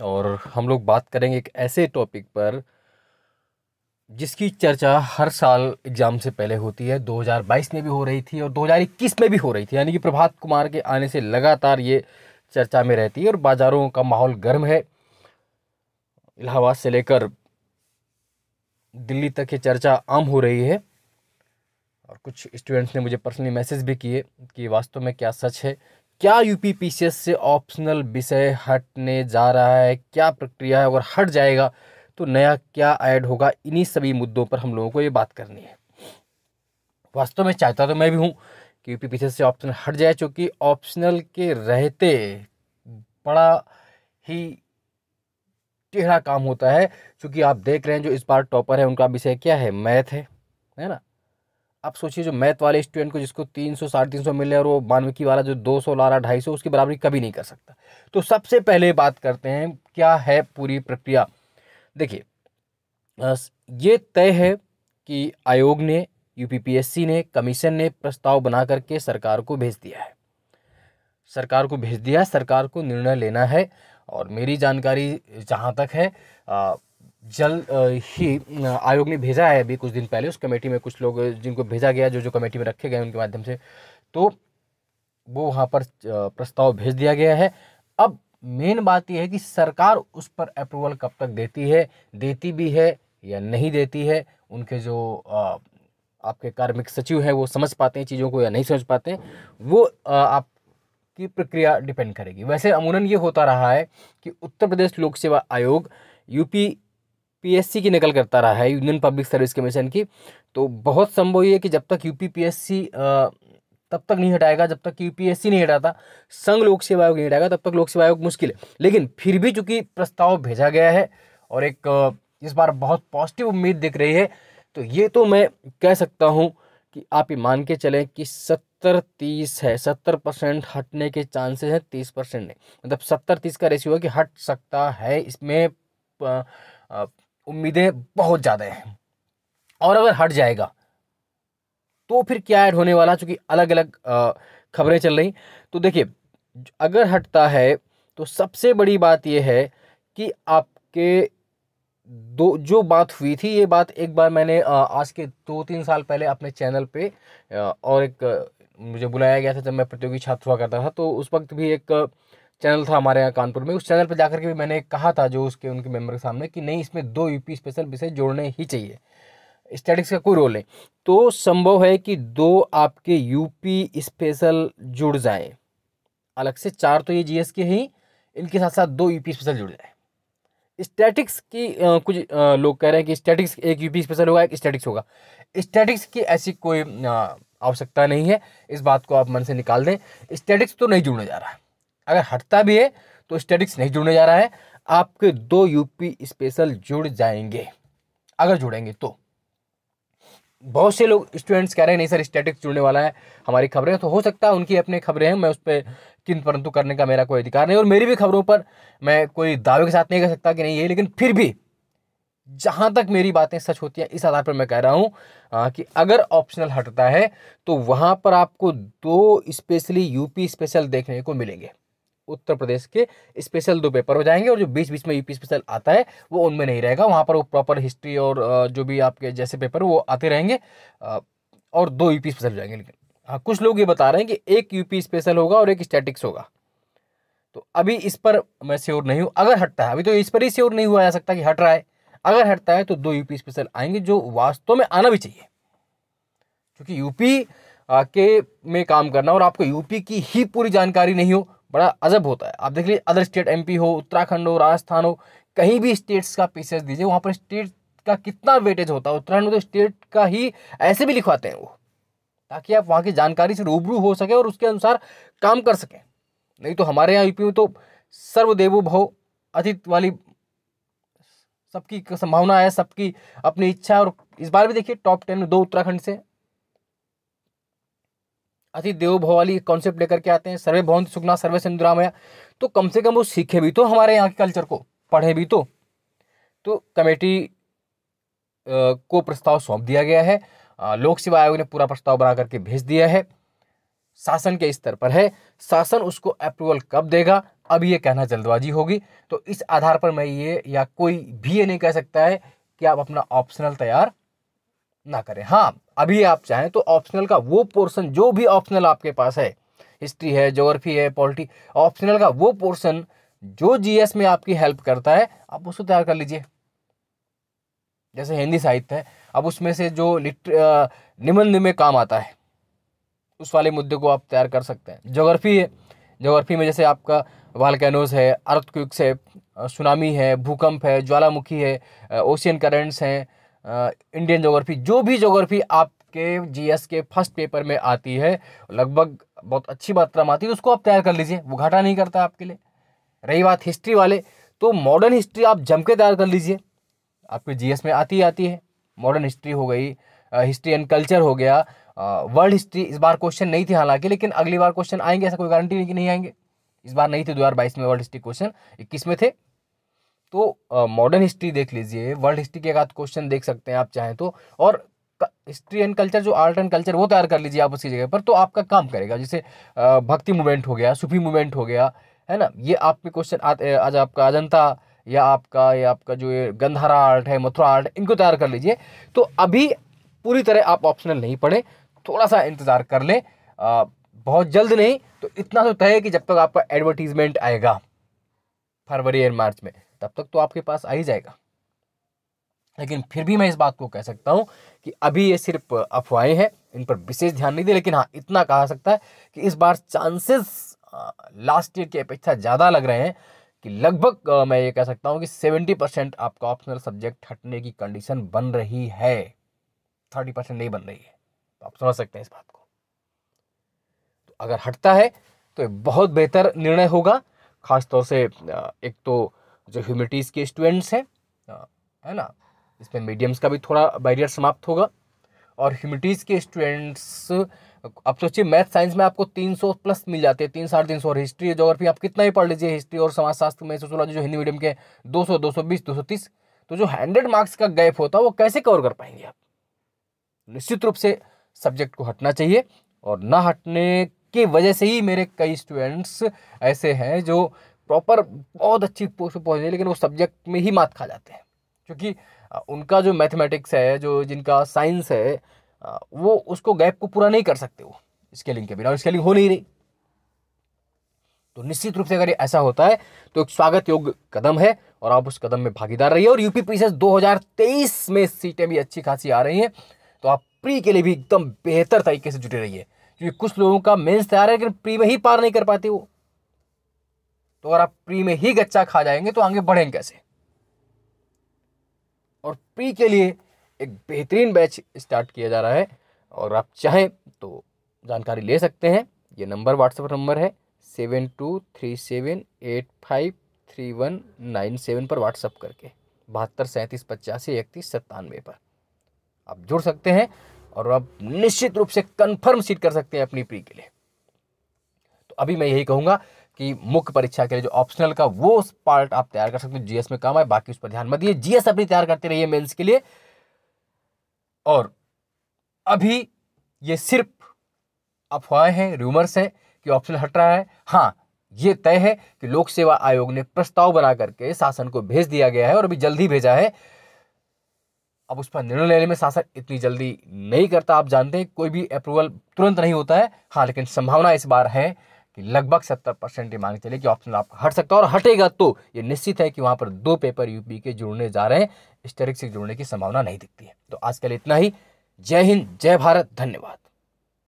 और हम लोग बात करेंगे एक ऐसे टॉपिक पर जिसकी चर्चा हर साल एग्ज़ाम से पहले होती है 2022 में भी हो रही थी और 2021 में भी हो रही थी यानी कि प्रभात कुमार के आने से लगातार ये चर्चा में रहती है और बाज़ारों का माहौल गर्म है इलाहाबाद से लेकर दिल्ली तक ये चर्चा आम हो रही है और कुछ स्टूडेंट्स ने मुझे पर्सनली मैसेज भी किए कि वास्तव में क्या सच है क्या यूपी पीसीएस से ऑप्शनल विषय हटने जा रहा है क्या प्रक्रिया है अगर हट जाएगा तो नया क्या ऐड होगा इन्हीं सभी मुद्दों पर हम लोगों को ये बात करनी है वास्तव में चाहता तो मैं भी हूँ कि यूपी पीसीएस से ऑप्शनल हट जाए चूँकि ऑप्शनल के रहते बड़ा ही टेढ़ा काम होता है क्योंकि आप देख रहे हैं जो इस बार टॉपर है उनका विषय क्या है मैथ है है ना आप सोचिए जो मैथ वाले स्टूडेंट को जिसको तीन सौ साढ़े तीन सौ मिले और वो मानविकी वाला जो दो सौ ला रहा ढाई सौ उसकी बराबरी कभी नहीं कर सकता तो सबसे पहले बात करते हैं क्या है पूरी प्रक्रिया देखिए ये तय है कि आयोग ने यूपीपीएससी ने कमीशन ने प्रस्ताव बना करके सरकार को भेज दिया है सरकार को भेज दिया सरकार को निर्णय लेना है और मेरी जानकारी जहाँ तक है आ, जल ही आयोग ने भेजा है अभी कुछ दिन पहले उस कमेटी में कुछ लोग जिनको भेजा गया जो जो कमेटी में रखे गए उनके माध्यम से तो वो वहाँ पर प्रस्ताव भेज दिया गया है अब मेन बात यह है कि सरकार उस पर अप्रूवल कब तक देती है देती भी है या नहीं देती है उनके जो आपके कार्मिक सचिव हैं वो समझ पाते हैं चीज़ों को या नहीं समझ पाते वो आप की प्रक्रिया डिपेंड करेगी वैसे अमूनन ये होता रहा है कि उत्तर प्रदेश लोक सेवा आयोग यूपी पीएससी की नकल करता रहा है यूनियन पब्लिक सर्विस कमीशन की तो बहुत संभव ये कि जब तक यूपी पीएससी तब तक नहीं हटाएगा जब तक यूपीएससी नहीं हटाता संघ लोक सेवा आयोग नहीं हटाएगा तब तक लोक सेवा आयोग मुश्किल है लेकिन फिर भी चूंकि प्रस्ताव भेजा गया है और एक इस बार बहुत पॉजिटिव उम्मीद दिख रही है तो ये तो मैं कह सकता हूँ कि आप ये मान के चलें कि सत्तर तीस है सत्तर परसेंट हटने के चांसेस हैं तीस परसेंट नहीं मतलब सत्तर तीस का रेशियो है कि हट सकता है इसमें उम्मीदें बहुत ज़्यादा हैं और अगर हट जाएगा तो फिर क्या ऐड होने वाला चूँकि अलग अलग खबरें चल रही तो देखिए अगर हटता है तो सबसे बड़ी बात यह है कि आपके दो जो बात हुई थी ये बात एक बार मैंने आज के दो तीन साल पहले अपने चैनल पे और एक मुझे बुलाया गया था जब मैं प्रतियोगी छात्र हुआ करता था तो उस वक्त भी एक चैनल था हमारे यहाँ कानपुर में उस चैनल पर जाकर के भी मैंने कहा था जो उसके उनके मेम्बर के सामने कि नहीं इसमें दो यूपी स्पेशल विषय जोड़ने ही चाहिए स्टैटिक्स का कोई रोल नहीं तो संभव है कि दो आपके यूपी स्पेशल जुड़ जाए अलग से चार तो ये जीएस के ही इनके साथ साथ दो यूपी स्पेशल जुड़ जाए स्टैटिक्स की आ, कुछ आ, लोग कह रहे हैं कि स्टैटिक्स एक यूपी स्पेशल होगा एक स्टैटिक्स होगा स्टैटिक्स की ऐसी कोई आवश्यकता नहीं है इस बात को आप मन से निकाल दें स्टैटिक्स तो नहीं जुड़ने जा रहा है अगर हटता भी है तो स्टेटिक्स नहीं जुड़ने जा रहा है आपके दो यूपी स्पेशल जुड़ जाएंगे अगर जुड़ेंगे तो बहुत से लोग स्टूडेंट्स कह रहे हैं नहीं सर स्टेटिक्स जुड़ने वाला है हमारी खबरें तो हो सकता है उनकी अपनी खबरें हैं मैं उस पर किन परंतु करने का मेरा कोई अधिकार नहीं और मेरी भी खबरों पर मैं कोई दावे के साथ नहीं कह सकता कि नहीं ये लेकिन फिर भी जहाँ तक मेरी बातें सच होती हैं इस आधार पर मैं कह रहा हूँ कि अगर ऑप्शनल हटता है तो वहाँ पर आपको दो स्पेशली यूपी स्पेशल देखने को मिलेंगे उत्तर प्रदेश के स्पेशल दो पेपर हो जाएंगे और जो बीच बीच में यूपी स्पेशल आता है वो उनमें नहीं रहेगा वहाँ पर वो प्रॉपर हिस्ट्री और जो भी आपके जैसे पेपर वो आते रहेंगे और दो यूपी स्पेशल हो जाएंगे लेकिन हाँ कुछ लोग ये बता रहे हैं कि एक यूपी स्पेशल होगा और एक स्टैटिक्स होगा तो अभी इस पर मैं श्योर नहीं हूँ अगर हटता है अभी तो इस पर ही श्योर नहीं हुआ जा सकता कि हट रहा है अगर हटता है तो दो यूपी स्पेशल आएंगे जो वास्तव में आना भी चाहिए क्योंकि यूपी के में काम करना और आपको यूपी की ही पूरी जानकारी नहीं हो बड़ा अजब होता है आप देख लीजिए अदर स्टेट एम हो उत्तराखंड हो राजस्थान हो कहीं भी स्टेट्स का पीसेस दीजिए वहाँ पर स्टेट का कितना वेटेज होता है उत्तराखंड में तो स्टेट का ही ऐसे भी लिखवाते हैं वो ताकि आप वहाँ की जानकारी से रूबरू हो सके और उसके अनुसार काम कर सकें नहीं तो हमारे यहाँ यूपी में तो सर्वदेवो भव अतीत वाली सबकी संभावना है सबकी अपनी इच्छा और इस बार भी देखिए टॉप टेन में दो उत्तराखंड से अति देव भवाली कॉन्सेप्ट लेकर के आते हैं सर्वे भवन सुखना सर्वे सिंधुरामया तो कम से कम वो सीखे भी तो हमारे यहाँ के कल्चर को पढ़े भी तो तो कमेटी को प्रस्ताव सौंप दिया गया है लोक सेवा आयोग ने पूरा प्रस्ताव बना करके भेज दिया है शासन के स्तर पर है शासन उसको अप्रूवल कब देगा अब ये कहना जल्दबाजी होगी तो इस आधार पर मैं ये या कोई भी ये नहीं कह सकता है कि आप अपना ऑप्शनल तैयार ना करें हाँ अभी आप चाहें तो ऑप्शनल का वो पोर्सन जो भी ऑप्शनल आपके पास है हिस्ट्री है जोग्राफी है पॉलिटी ऑप्शनल का वो पोर्सन जो जीएस में आपकी हेल्प करता है आप उसको तैयार कर लीजिए जैसे हिंदी साहित्य है अब उसमें से जो निबंध में काम आता है उस वाले मुद्दे को आप तैयार कर सकते हैं जोग्राफी है जोग्राफी में जैसे आपका वालकैनोज है अर्थक्विक्स है सुनामी है भूकंप है ज्वालामुखी है ओशियन करेंट्स हैं इंडियन जोग्राफी जो भी जोग्राफी आपके जीएस के फर्स्ट पेपर में आती है लगभग बहुत अच्छी मात्रा में आती है उसको आप तैयार कर लीजिए वो घाटा नहीं करता आपके लिए रही बात हिस्ट्री वाले तो मॉडर्न हिस्ट्री आप जम के तैयार कर लीजिए आपके जी में आती ही आती है मॉडर्न हिस्ट्री हो गई हिस्ट्री एंड कल्चर हो गया वर्ल्ड हिस्ट्री इस बार क्वेश्चन नहीं थे हालांकि लेकिन अगली बार क्वेश्चन आएंगे ऐसा कोई गारंटी नहीं कि नहीं आएंगे इस बार नहीं थे दो में वर्ल्ड हिस्ट्री क्वेश्चन इक्कीस में थे तो मॉडर्न हिस्ट्री देख लीजिए वर्ल्ड हिस्ट्री के बाद क्वेश्चन देख सकते हैं आप चाहें तो और हिस्ट्री एंड कल्चर जो आर्ट एंड कल्चर वो तैयार कर लीजिए आप उसकी जगह पर तो आपका काम करेगा जैसे भक्ति मूवमेंट हो गया सूफी मूवमेंट हो गया है ना ये आपके क्वेश्चन आज आपका अजंता या आपका या आपका जो ये गंधारा आर्ट है मथुरा आर्ट इनको तैयार कर लीजिए तो अभी पूरी तरह आप ऑप्शनल नहीं पढ़ें थोड़ा सा इंतज़ार कर लें बहुत जल्द नहीं तो इतना तो तय है कि जब तक आपका एडवर्टीजमेंट आएगा फरवरी एंड मार्च में तब तक तो आपके पास आ ही जाएगा लेकिन फिर भी मैं इस बात को कह सकता हूँ कि अभी ये सिर्फ अफवाहें हैं इन पर विशेष ध्यान नहीं दे लेकिन हाँ इतना कहा सकता है कि इस बार चांसेस लास्ट ईयर की अपेक्षा ज़्यादा लग रहे हैं कि लगभग मैं ये कह सकता हूँ कि सेवेंटी परसेंट आपका ऑप्शनल सब्जेक्ट हटने की कंडीशन बन रही है थर्टी परसेंट नहीं बन रही है तो आप समझ सकते हैं इस बात को तो अगर हटता है तो बहुत बेहतर निर्णय होगा खासतौर से एक तो जो ह्यूमिटीज़ के स्टूडेंट्स हैं हाँ, है ना इसमें मीडियम्स का भी थोड़ा बैरियर समाप्त होगा और ह्यूमिटीज़ के स्टूडेंट्स अब सोचिए मैथ साइंस में आपको तीन सौ प्लस मिल जाते हैं तीन साढ़े तीन सौ और हिस्ट्री जोग्राफी आप कितना ही पढ़ लीजिए हिस्ट्री और समाजशास्त्र में सोशोलॉजी जो हिंदी मीडियम के दो सौ दो सौ बीस दो सौ तीस तो जो हंड्रेड मार्क्स का गैप होता है वो कैसे कवर कर पाएंगे आप निश्चित रूप से सब्जेक्ट को हटना चाहिए और ना हटने की वजह से ही मेरे कई स्टूडेंट्स ऐसे हैं जो प्रॉपर बहुत अच्छी पोस्ट पर पहुँच लेकिन वो सब्जेक्ट में ही मात खा जाते हैं क्योंकि उनका जो मैथमेटिक्स है जो जिनका साइंस है वो उसको गैप को पूरा नहीं कर सकते वो स्केलिंग के बिना स्केलिंग हो नहीं रही तो निश्चित रूप से अगर ऐसा होता है तो एक स्वागत योग्य कदम है और आप उस कदम में भागीदार रहिए और यूपी पीसीएस 2023 में सीटें भी अच्छी खासी आ रही हैं तो आप प्री के लिए भी एकदम बेहतर तरीके से जुटे रहिए क्योंकि कुछ लोगों का मेंस तैयार है लेकिन प्री में ही पार नहीं कर पाते वो तो अगर आप प्री में ही गच्चा खा जाएंगे तो आगे बढ़ेंगे कैसे और प्री के लिए एक बेहतरीन बैच स्टार्ट किया जा रहा है और आप चाहें तो जानकारी ले सकते हैं ये नंबर व्हाट्सएप नंबर है seven two three seven eight five three one nine seven पर व्हाट्सअप करके बहत्तर सैंतीस पचासी इकतीस सत्तानवे पर आप जुड़ सकते हैं और आप निश्चित रूप से कन्फर्म सीट कर सकते हैं अपनी प्री के लिए तो अभी मैं यही कहूँगा कि मुख्य परीक्षा के लिए जो ऑप्शनल का वो पार्ट आप तैयार कर सकते हैं जीएस में काम आए बाकी उस पर ध्यान मत दिए जीएस अपनी तैयार करते रहिए मेंस के लिए और अभी ये सिर्फ अफवाहें हैं रूमर्स हैं कि ऑप्शनल हट रहा है हाँ ये तय है कि लोक सेवा आयोग ने प्रस्ताव बना करके शासन को भेज दिया गया है और अभी जल्दी भेजा है अब उस पर निर्णय लेने में शासन इतनी जल्दी नहीं करता आप जानते हैं कोई भी अप्रूवल तुरंत नहीं होता है हाँ लेकिन संभावना इस बार है कि लगभग सत्तर परसेंट मांग चले कि ऑप्शन आपका हट सकता है और हटेगा तो ये निश्चित है कि वहाँ पर दो पेपर यूपी के जुड़ने जा रहे हैं इस तरीके से जुड़ने की संभावना नहीं दिखती है तो आज के लिए इतना ही जय हिंद जय भारत धन्यवाद